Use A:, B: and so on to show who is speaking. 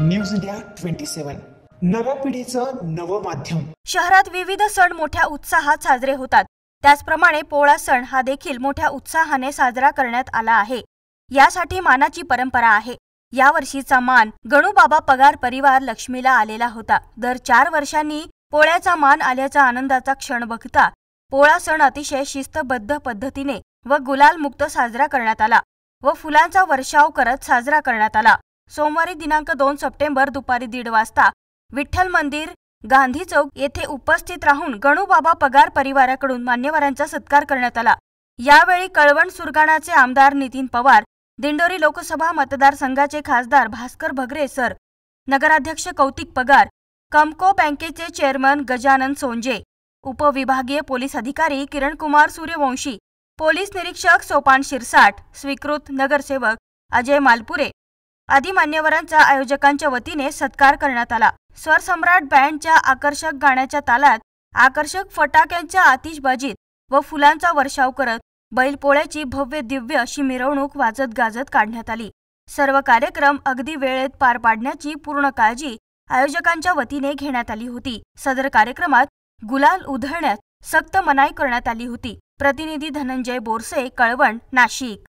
A: news India twenty नव्या पिढीचं नवं माध्यम शहरात विविध सण मोठ्या उत्साहात साजरे होतात त्याचप्रमाणे पोळा सण हा देखील मोठ्या उत्साहाने साजरा करण्यात आला आहे यासाठी मानाची परंपरा आहे यावर्षीचा मान गणूबाबा पगार परिवार लक्ष्मीला आलेला होता दर चार वर्षांनी पोळ्याचा मान आल्याचा आनंदाचा क्षण बघता पोळा सण अतिशय शिस्तबद्ध पद्धतीने व गुलालमुक्त साजरा करण्यात आला व फुलांचा वर्षाव करत साजरा करण्यात आला सोमवारी दिनांक दोन सप्टेंबर दुपारी दीड वाजता विठ्ठल मंदिर गांधी चौक येथे उपस्थित राहून गणूबाबा पगार परिवाराकडून मान्यवरांचा सत्कार करण्यात आला यावेळी कळवण सुरगाणाचे आमदार नितीन पवार दिंडोरी लोकसभा मतदारसंघाचे खासदार भास्कर भगरे सर नगराध्यक्ष कौतिक पगार कमको बँकेचे चेअरमन गजानन सोंजे उपविभागीय पोलीस अधिकारी किरणकुमार सूर्यवंशी पोलीस निरीक्षक सोपान शिरसाट स्वीकृत नगरसेवक अजय मालपुरे आदी मान्यवरांचा आयोजकांच्या वतीने सत्कार करण्यात आला स्वरसम्राट बँडच्या आकर्षक गाण्याच्या तालात आकर्षक फटाक्यांच्या आतिषबाजीत व फुलांचा वर्षाव करत बैलपोळ्याची भव्य दिव्य अशी मिरवणूक वाजत गाजत काढण्यात आली सर्व कार्यक्रम अगदी वेळेत पार पाडण्याची पूर्ण काळजी आयोजकांच्या वतीने घेण्यात आली होती सदर कार्यक्रमात गुलाल उधळण्यात सक्त मनाई करण्यात आली होती प्रतिनिधी धनंजय बोरसे कळवण नाशिक